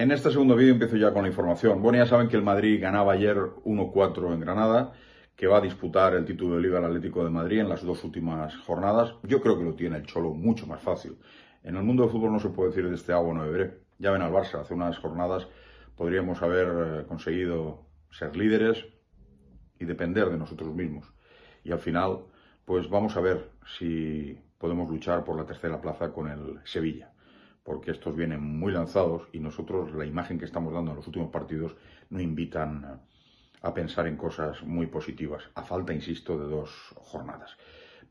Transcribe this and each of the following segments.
En este segundo vídeo empiezo ya con la información. Bueno, ya saben que el Madrid ganaba ayer 1-4 en Granada, que va a disputar el título de Liga del Atlético de Madrid en las dos últimas jornadas. Yo creo que lo tiene el Cholo mucho más fácil. En el mundo del fútbol no se puede decir de este agua no beberé. Ya ven al Barça, hace unas jornadas podríamos haber eh, conseguido ser líderes y depender de nosotros mismos. Y al final, pues vamos a ver si podemos luchar por la tercera plaza con el Sevilla porque estos vienen muy lanzados y nosotros la imagen que estamos dando en los últimos partidos no invitan eh, a pensar en cosas muy positivas, a falta, insisto, de dos jornadas.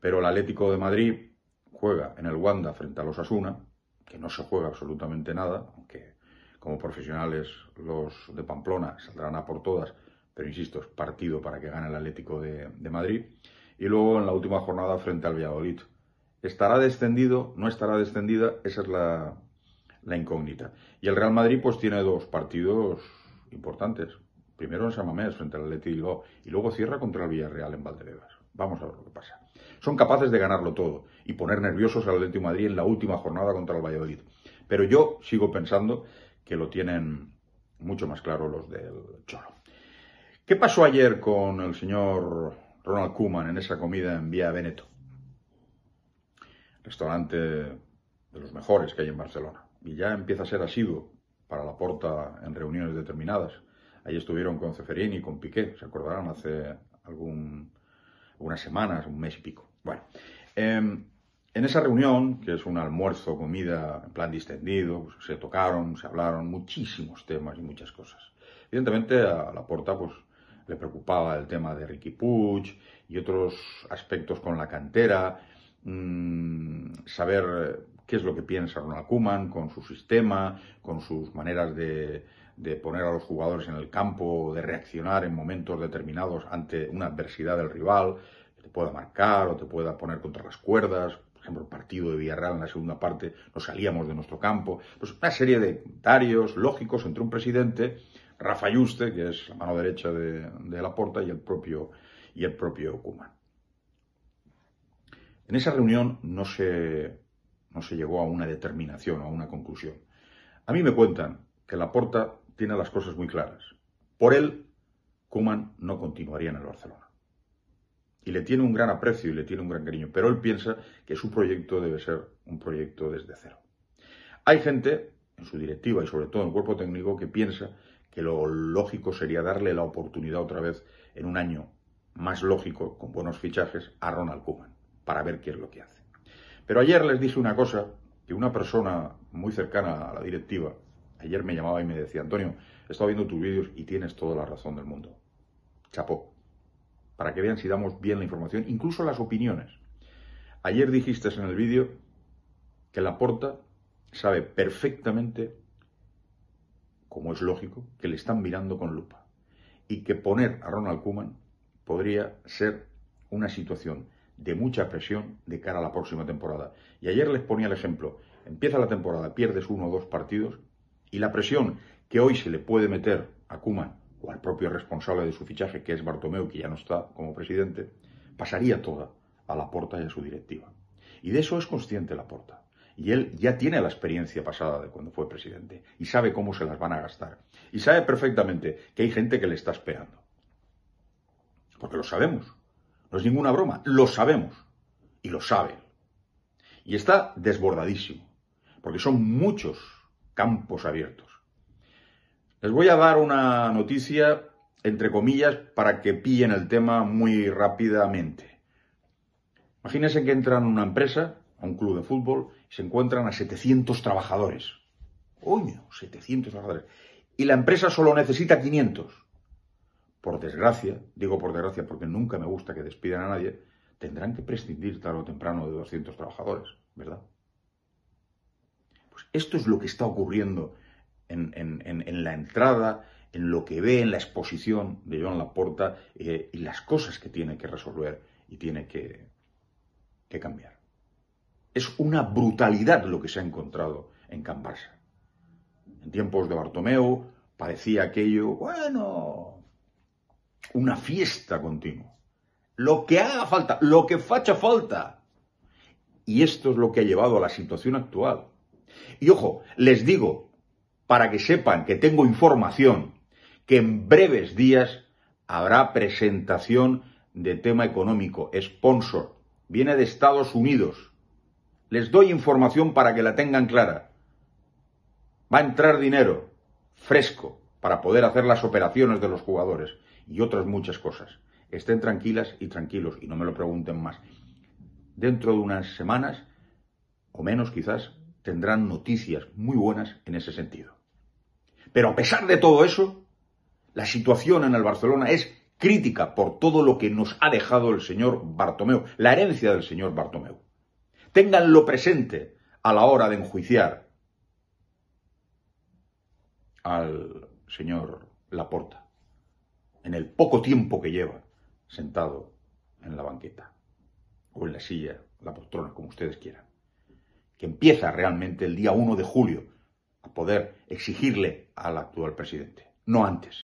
Pero el Atlético de Madrid juega en el Wanda frente a los Asuna, que no se juega absolutamente nada, aunque como profesionales los de Pamplona saldrán a por todas, pero insisto, es partido para que gane el Atlético de, de Madrid. Y luego en la última jornada frente al Valladolid, ¿Estará descendido? ¿No estará descendida? Esa es la, incógnita. Y el Real Madrid pues tiene dos partidos importantes. Primero en Samamés frente al Atleti y luego cierra contra el Villarreal en Valdebebas. Vamos a ver lo que pasa. Son capaces de ganarlo todo y poner nerviosos al Atlético de Madrid en la última jornada contra el Valladolid. Pero yo sigo pensando que lo tienen mucho más claro los del Cholo. ¿Qué pasó ayer con el señor Ronald Kuman en esa comida en Vía Veneto? restaurante de los mejores que hay en Barcelona. Y ya empieza a ser asiduo para la porta en reuniones determinadas. Ahí estuvieron con Ceferini y con Piqué, se acordarán, hace algún, unas semanas, un mes y pico. Bueno, em, en esa reunión, que es un almuerzo, comida, en plan distendido, pues, se tocaron, se hablaron muchísimos temas y muchas cosas. Evidentemente a la porta pues, le preocupaba el tema de Ricky Puig y otros aspectos con la cantera, Mm, saber eh, qué es lo que piensa Ronald Kuman con su sistema, con sus maneras de, poner a los jugadores en el campo, de reaccionar en momentos determinados ante una adversidad del rival, que te pueda marcar o te pueda poner contra las cuerdas. Por ejemplo, el partido de Villarreal en la segunda parte, nos salíamos de nuestro campo. Pues una serie de comentarios lógicos entre un presidente, Rafa Yuste, que es la mano derecha de, la puerta, y el propio, y el propio Kuman. En esa reunión no se, no se llegó a una determinación o a una conclusión. A mí me cuentan que Laporta tiene las cosas muy claras. Por él, Kuman no continuaría en el Barcelona. Y le tiene un gran aprecio y le tiene un gran cariño, pero él piensa que su proyecto debe ser un proyecto desde cero. Hay gente en su directiva y sobre todo en el cuerpo técnico que piensa que lo lógico sería darle la oportunidad otra vez en un año más lógico, con buenos fichajes, a Ronald Kuman para ver qué es lo que hace. Pero ayer les dije una cosa que una persona muy cercana a la directiva, ayer me llamaba y me decía, Antonio, he estado viendo tus vídeos y tienes toda la razón del mundo. Chapó. Para que vean si damos bien la información, incluso las opiniones. Ayer dijiste en el vídeo que porta sabe perfectamente, como es lógico, que le están mirando con lupa y que poner a Ronald Kuman podría ser una situación de mucha presión de cara a la próxima temporada. Y ayer les ponía el ejemplo, empieza la temporada, pierdes uno o dos partidos y la presión que hoy se le puede meter a Kuman o al propio responsable de su fichaje, que es Bartomeu, que ya no está como presidente, pasaría toda a la porta y a su directiva. Y de eso es consciente la porta. Y él ya tiene la experiencia pasada de cuando fue presidente y sabe cómo se las van a gastar. Y sabe perfectamente que hay gente que le está esperando. Porque lo sabemos. No es ninguna broma, lo sabemos. Y lo sabe. Y está desbordadísimo, porque son muchos campos abiertos. Les voy a dar una noticia, entre comillas, para que pillen el tema muy rápidamente. Imagínense que entran a una empresa, a un club de fútbol, y se encuentran a 700 trabajadores. ¡Coño! 700 trabajadores. Y la empresa solo necesita 500 por desgracia, digo por desgracia porque nunca me gusta que despidan a nadie, tendrán que prescindir tarde o temprano de 200 trabajadores, ¿verdad? Pues esto es lo que está ocurriendo en, la entrada, en lo que ve en la exposición de Joan Laporta eh, y las cosas que tiene que resolver y tiene que, que cambiar. Es una brutalidad lo que se ha encontrado en Can En tiempos de Bartomeu parecía aquello, bueno, una fiesta continua. Lo que haga falta, lo que facha falta. Y esto es lo que ha llevado a la situación actual. Y ojo, les digo, para que sepan que tengo información, que en breves días habrá presentación de tema económico, sponsor, viene de Estados Unidos. Les doy información para que la tengan clara. Va a entrar dinero, fresco, para poder hacer las operaciones de los jugadores y otras muchas cosas. Estén tranquilas y tranquilos y no me lo pregunten más. Dentro de unas semanas, o menos quizás, tendrán noticias muy buenas en ese sentido. Pero a pesar de todo eso, la situación en el Barcelona es crítica por todo lo que nos ha dejado el señor Bartomeu, la herencia del señor Bartomeu. Ténganlo presente a la hora de enjuiciar al señor Laporta, en el poco tiempo que lleva sentado en la banqueta o en la silla, la postrona, como ustedes quieran, que empieza realmente el día 1 de julio a poder exigirle al actual presidente, no antes.